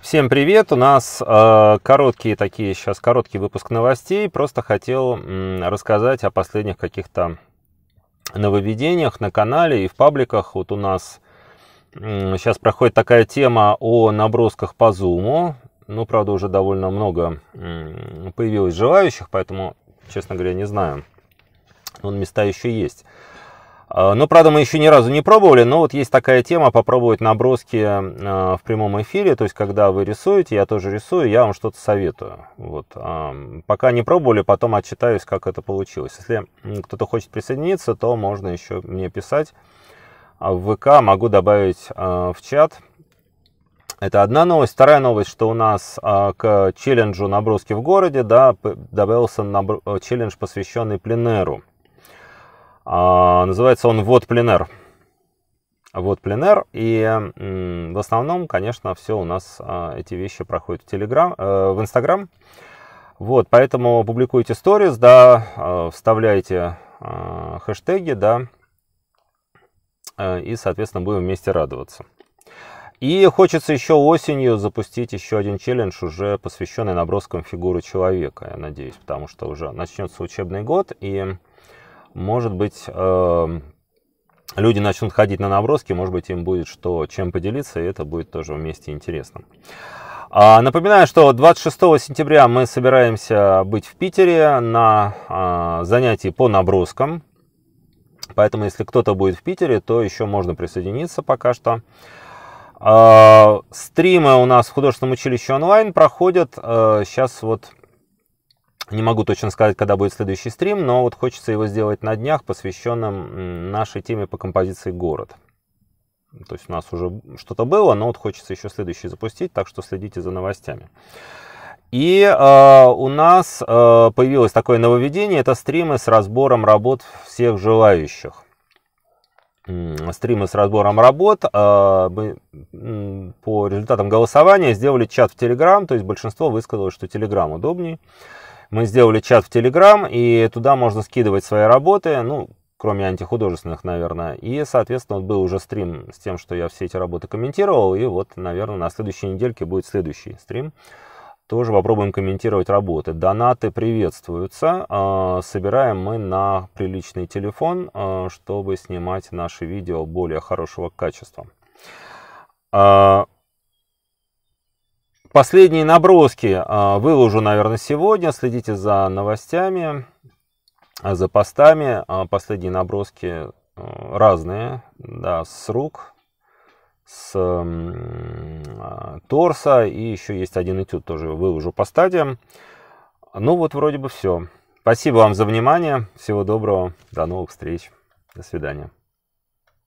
Всем привет! У нас э, короткие такие сейчас короткий выпуск новостей. Просто хотел м, рассказать о последних каких-то нововведениях на канале и в пабликах. Вот у нас м, сейчас проходит такая тема о набросках по зуму. Ну, правда, уже довольно много м, появилось желающих, поэтому, честно говоря, не знаю. Он места еще есть. Э, ну, правда, мы еще ни разу не пробовали, но вот есть такая тема попробовать наброски э, в прямом эфире, то есть когда вы рисуете, я тоже рисую, я вам что-то советую. Вот. А, пока не пробовали, потом отчитаюсь, как это получилось. Если кто-то хочет присоединиться, то можно еще мне писать. А в ВК могу добавить э, в чат. Это одна новость. Вторая новость, что у нас а, к челленджу наброски в городе да, добавился челлендж, посвященный пленеру. А, называется он «Вот пленер». «Вот пленер». И в основном, конечно, все у нас а, эти вещи проходят в, Телеграм, э, в Инстаграм. Вот, поэтому публикуйте сторис, да, э, вставляйте а, хэштеги, да, э, и, соответственно, будем вместе радоваться. И хочется еще осенью запустить еще один челлендж, уже посвященный наброскам фигуры человека, я надеюсь, потому что уже начнется учебный год, и может быть, эм, люди начнут ходить на наброски, может быть, им будет что, чем поделиться, и это будет тоже вместе интересно. А, напоминаю, что 26 сентября мы собираемся быть в Питере на а, занятии по наброскам. Поэтому, если кто-то будет в Питере, то еще можно присоединиться пока что. А, стримы у нас в художественном училище онлайн проходят. Сейчас э, вот не могу точно сказать, когда будет следующий стрим, но вот хочется его сделать на днях, посвященном нашей теме по композиции «Город». То есть у нас уже что-то было, но вот хочется еще следующий запустить, так что следите за новостями. И э, у нас э, появилось такое нововведение, это стримы с разбором работ всех желающих. Стримы с разбором работ. А, мы по результатам голосования сделали чат в Телеграм, то есть большинство высказало, что Телеграм удобнее. Мы сделали чат в Телеграм и туда можно скидывать свои работы, ну, кроме антихудожественных, наверное. И, соответственно, вот был уже стрим с тем, что я все эти работы комментировал, и вот, наверное, на следующей недельке будет следующий стрим. Тоже попробуем комментировать работы. Донаты приветствуются. А, собираем мы на приличный телефон, а, чтобы снимать наши видео более хорошего качества. А, Последние наброски а, выложу, наверное, сегодня. Следите за новостями, а, за постами. А, последние наброски разные, да, с рук, с торса. И еще есть один этюд тоже выложу по стадиям. Ну вот вроде бы все. Спасибо вам за внимание. Всего доброго. До новых встреч. До свидания.